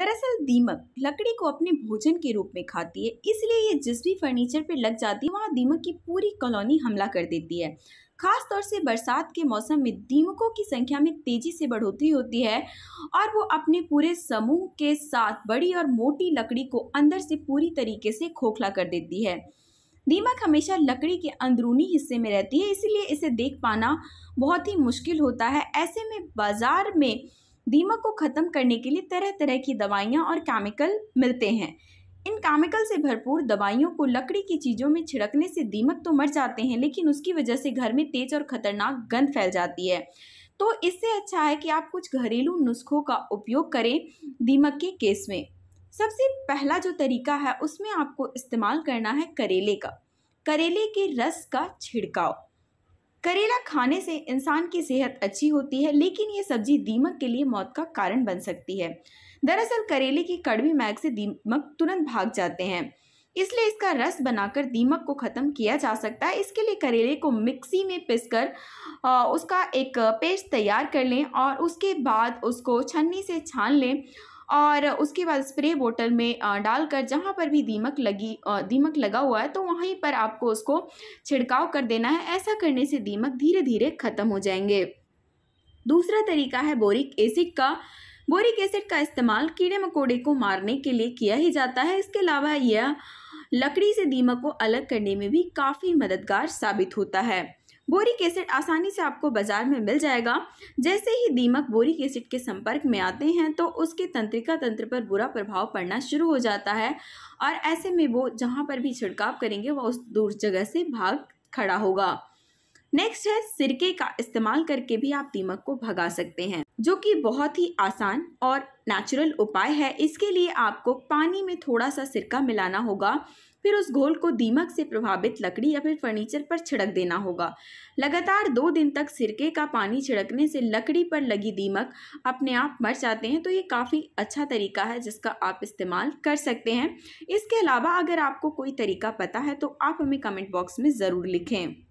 दरअसल दीमक लकड़ी को अपने भोजन के रूप में खाती है इसलिए ये जिस भी फर्नीचर पर लग जाती है वहाँ दीमक की पूरी कॉलोनी हमला कर देती है खास तौर से बरसात के मौसम में दीमकों की संख्या में तेजी से बढ़ोतरी होती है और वो अपने पूरे समूह के साथ बड़ी और मोटी लकड़ी को अंदर से पूरी तरीके से खोखला कर देती है दीमक हमेशा लकड़ी के अंदरूनी हिस्से में रहती है इसीलिए इसे देख पाना बहुत ही मुश्किल होता है ऐसे में बाजार में दीमक को ख़त्म करने के लिए तरह तरह की दवाइयाँ और केमिकल मिलते हैं इन केमिकल से भरपूर दवाइयों को लकड़ी की चीज़ों में छिड़कने से दीमक तो मर जाते हैं लेकिन उसकी वजह से घर में तेज और ख़तरनाक गंध फैल जाती है तो इससे अच्छा है कि आप कुछ घरेलू नुस्खों का उपयोग करें दीमक के केस में सबसे पहला जो तरीका है उसमें आपको इस्तेमाल करना है करेले का करेले के रस का छिड़काव करेला खाने से इंसान की सेहत अच्छी होती है लेकिन ये सब्जी दीमक के लिए मौत का कारण बन सकती है दरअसल करेले की कड़वी मैग से दीमक तुरंत भाग जाते हैं इसलिए इसका रस बनाकर दीमक को ख़त्म किया जा सकता है इसके लिए करेले को मिक्सी में पिसकर उसका एक पेस्ट तैयार कर लें और उसके बाद उसको छन्नी से छान लें और उसके बाद स्प्रे बोतल में डालकर जहाँ पर भी दीमक लगी दीमक लगा हुआ है तो वहीं पर आपको उसको छिड़काव कर देना है ऐसा करने से दीमक धीरे धीरे ख़त्म हो जाएंगे दूसरा तरीका है बोरिक एसिड का बोरिक एसिड का इस्तेमाल कीड़े मकोड़े को मारने के लिए किया ही जाता है इसके अलावा यह लकड़ी से दीमक को अलग करने में भी काफ़ी मददगार साबित होता है बोरिक एसिड आसानी से आपको बाज़ार में मिल जाएगा जैसे ही दीमक बोरिक एसिड के संपर्क में आते हैं तो उसके तंत्रिका तंत्र पर बुरा प्रभाव पड़ना शुरू हो जाता है और ऐसे में वो जहाँ पर भी छिड़काव करेंगे वह उस दूर जगह से भाग खड़ा होगा नेक्स्ट है सिरके का इस्तेमाल करके भी आप दीमक को भगा सकते हैं जो कि बहुत ही आसान और नेचुरल उपाय है इसके लिए आपको पानी में थोड़ा सा सिरका मिलाना होगा फिर उस घोल को दीमक से प्रभावित लकड़ी या फिर फर्नीचर पर छिड़क देना होगा लगातार दो दिन तक सिरके का पानी छिड़कने से लकड़ी पर लगी दीमक अपने आप मर जाते हैं तो ये काफ़ी अच्छा तरीका है जिसका आप इस्तेमाल कर सकते हैं इसके अलावा अगर आपको कोई तरीका पता है तो आप हमें कमेंट बॉक्स में ज़रूर लिखें